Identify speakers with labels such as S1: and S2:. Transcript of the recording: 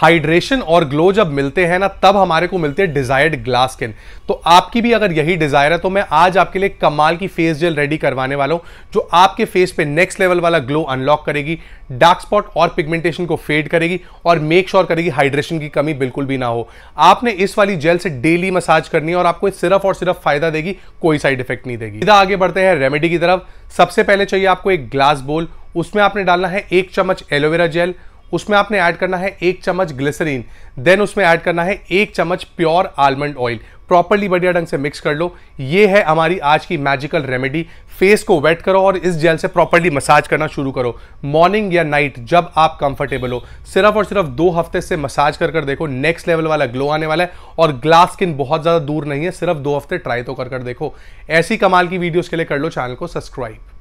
S1: hydration और glow जब मिलते हैं ना तब हमारे को मिलते हैं डिजायर्ड ग्लास स्किन तो आपकी भी अगर यही डिजायर है तो मैं आज आपके लिए कमाल की फेस जेल रेडी करवाने वाला हूं जो आपके फेस पे नेक्स्ट लेवल वाला ग्लो अनलॉक करेगी डार्क स्पॉट और पिगमेंटेशन को फेड करेगी और मेक श्योर sure करेगी हाइड्रेशन की कमी बिल्कुल भी ना हो आपने इस वाली जेल से डेली मसाज करनी है और आपको सिर्फ और सिर्फ फायदा देगी कोई साइड इफेक्ट नहीं देगी सीधा आगे बढ़ते हैं रेमेडी की तरफ सबसे पहले चाहिए आपको एक ग्लास बोल उसमें आपने डालना है एक चम्मच एलोवेरा जेल उसमें आपने ऐड करना है एक चम्मच ग्लिसरीन देन उसमें ऐड करना है एक चम्मच प्योर आलमंड ऑयल प्रॉपरली बढ़िया ढंग से मिक्स कर लो ये है हमारी आज की मैजिकल रेमेडी फेस को वेट करो और इस जेल से प्रॉपरली मसाज करना शुरू करो मॉर्निंग या नाइट जब आप कंफर्टेबल हो सिर्फ और सिर्फ दो हफ्ते से मसाज कर कर देखो नेक्स्ट लेवल वाला ग्लो आने वाला है और ग्लास स्किन बहुत ज़्यादा दूर नहीं है सिर्फ दो हफ्ते ट्राई तो कर कर देखो ऐसी कमाल की वीडियोज़ के लिए कर लो चैनल को सब्सक्राइब